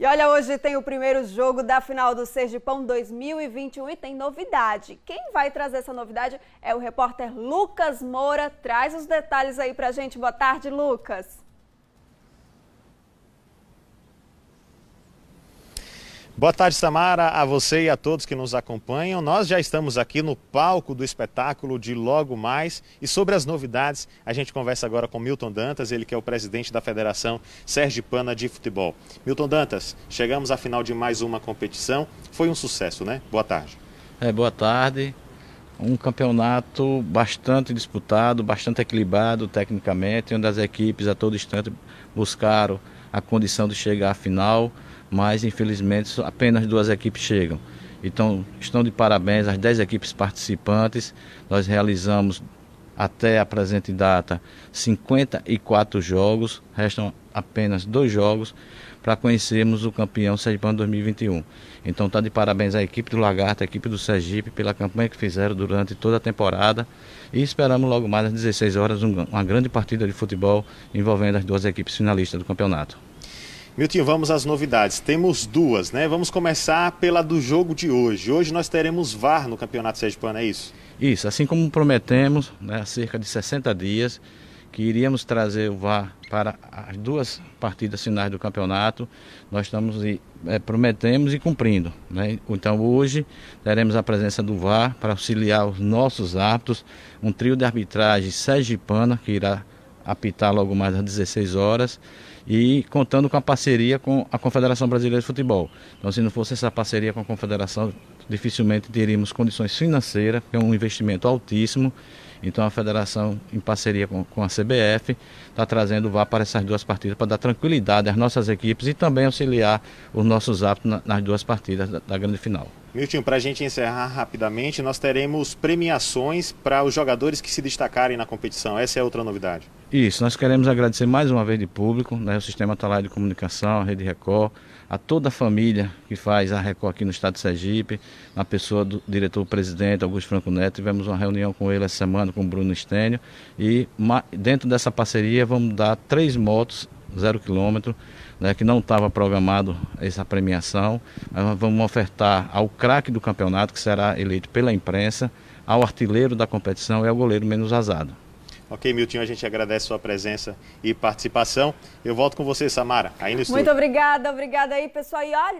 E olha, hoje tem o primeiro jogo da final do Sergipão 2021 e tem novidade. Quem vai trazer essa novidade é o repórter Lucas Moura. Traz os detalhes aí pra gente. Boa tarde, Lucas. Boa tarde, Samara, a você e a todos que nos acompanham. Nós já estamos aqui no palco do espetáculo de Logo Mais e sobre as novidades, a gente conversa agora com Milton Dantas, ele que é o presidente da Federação Pana de Futebol. Milton Dantas, chegamos à final de mais uma competição. Foi um sucesso, né? Boa tarde. É, boa tarde. Um campeonato bastante disputado, bastante equilibrado tecnicamente, onde as equipes a todo instante buscaram a condição de chegar à final mas infelizmente apenas duas equipes chegam. Então, estão de parabéns as 10 equipes participantes. Nós realizamos até a presente data 54 jogos, restam apenas dois jogos para conhecermos o campeão Sergipano 2021. Então está de parabéns à equipe do Lagarto, a equipe do Sergipe pela campanha que fizeram durante toda a temporada e esperamos logo mais às 16 horas uma grande partida de futebol envolvendo as duas equipes finalistas do campeonato. Milton, vamos às novidades. Temos duas, né? Vamos começar pela do jogo de hoje. Hoje nós teremos VAR no Campeonato Sergipano, é isso? Isso, assim como prometemos, né, há cerca de 60 dias, que iríamos trazer o VAR para as duas partidas finais do campeonato. Nós estamos é, prometemos e cumprindo. Né? Então hoje teremos a presença do VAR para auxiliar os nossos árbitros, um trio de arbitragem Pana, que irá apitar logo mais às 16 horas e contando com a parceria com a Confederação Brasileira de Futebol. Então, se não fosse essa parceria com a Confederação, dificilmente teríamos condições financeiras, que é um investimento altíssimo. Então, a Federação, em parceria com, com a CBF, está trazendo o VAR para essas duas partidas para dar tranquilidade às nossas equipes e também auxiliar os nossos hábitos na, nas duas partidas da, da grande final. Milton, para a gente encerrar rapidamente, nós teremos premiações para os jogadores que se destacarem na competição. Essa é outra novidade. Isso, nós queremos agradecer mais uma vez de público, né, o Sistema Talar tá de Comunicação, a Rede Record, a toda a família que faz a Record aqui no estado de Sergipe, na pessoa do diretor-presidente Augusto Franco Neto. Tivemos uma reunião com ele essa semana, com o Bruno Estênio, e dentro dessa parceria vamos dar três motos zero quilômetro, né, que não estava programado essa premiação. vamos ofertar ao craque do campeonato, que será eleito pela imprensa, ao artilheiro da competição e é ao goleiro menos azado. Ok, Miltinho, a gente agradece sua presença e participação. Eu volto com você, Samara, aí no estúdio. Muito obrigada, obrigada aí, pessoal. E olha.